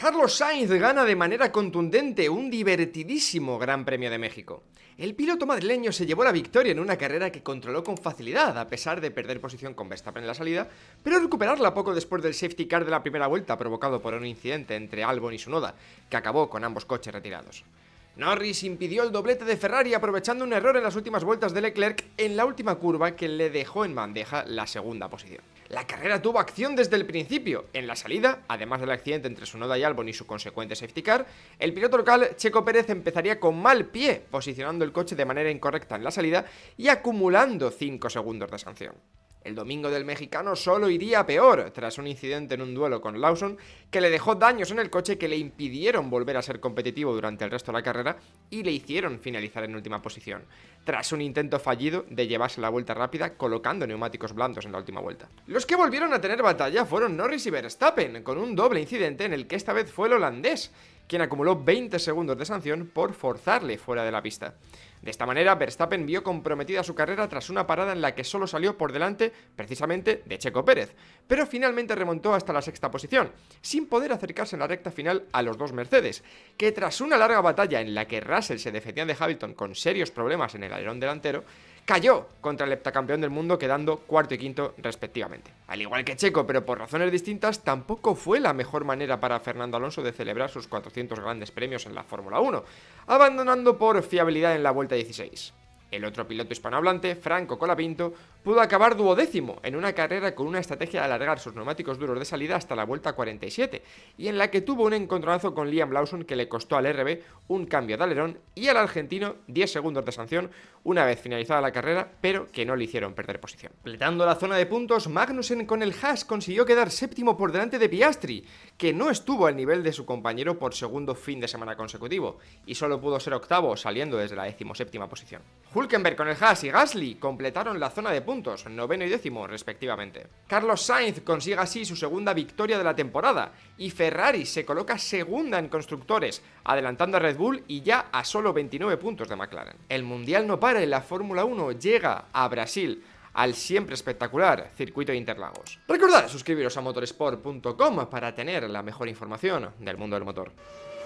Carlos Sainz gana de manera contundente un divertidísimo Gran Premio de México. El piloto madrileño se llevó la victoria en una carrera que controló con facilidad, a pesar de perder posición con Verstappen en la salida, pero recuperarla poco después del safety car de la primera vuelta provocado por un incidente entre Albon y Sunoda, que acabó con ambos coches retirados. Norris impidió el doblete de Ferrari aprovechando un error en las últimas vueltas de Leclerc en la última curva que le dejó en bandeja la segunda posición. La carrera tuvo acción desde el principio. En la salida, además del accidente entre su Noda y Albon y su consecuente safety car, el piloto local Checo Pérez empezaría con mal pie, posicionando el coche de manera incorrecta en la salida y acumulando 5 segundos de sanción. El domingo del mexicano solo iría peor, tras un incidente en un duelo con Lawson que le dejó daños en el coche que le impidieron volver a ser competitivo durante el resto de la carrera y le hicieron finalizar en última posición, tras un intento fallido de llevarse la vuelta rápida colocando neumáticos blandos en la última vuelta. Los que volvieron a tener batalla fueron Norris y Verstappen, con un doble incidente en el que esta vez fue el holandés, quien acumuló 20 segundos de sanción por forzarle fuera de la pista. De esta manera, Verstappen vio comprometida su carrera tras una parada en la que solo salió por delante, precisamente, de Checo Pérez, pero finalmente remontó hasta la sexta posición, sin poder acercarse en la recta final a los dos Mercedes, que tras una larga batalla en la que Russell se defendía de Hamilton con serios problemas en el alerón delantero, cayó contra el heptacampeón del mundo quedando cuarto y quinto respectivamente. Al igual que Checo, pero por razones distintas, tampoco fue la mejor manera para Fernando Alonso de celebrar sus 400 grandes premios en la Fórmula 1, abandonando por fiabilidad en la vuelta 16. El otro piloto hispanohablante, Franco Colapinto, pudo acabar duodécimo en una carrera con una estrategia de alargar sus neumáticos duros de salida hasta la vuelta 47, y en la que tuvo un encontronazo con Liam Lawson que le costó al RB un cambio de alerón y al argentino 10 segundos de sanción una vez finalizada la carrera, pero que no le hicieron perder posición. Completando la zona de puntos, Magnussen con el Haas consiguió quedar séptimo por delante de Piastri, que no estuvo al nivel de su compañero por segundo fin de semana consecutivo, y solo pudo ser octavo saliendo desde la decimoséptima posición. Hulkenberg con el Haas y Gasly completaron la zona de puntos, noveno y décimo respectivamente. Carlos Sainz consigue así su segunda victoria de la temporada y Ferrari se coloca segunda en constructores, adelantando a Red Bull y ya a solo 29 puntos de McLaren. El Mundial no para y la Fórmula 1 llega a Brasil al siempre espectacular circuito de Interlagos. Recordad suscribiros a motorsport.com para tener la mejor información del mundo del motor.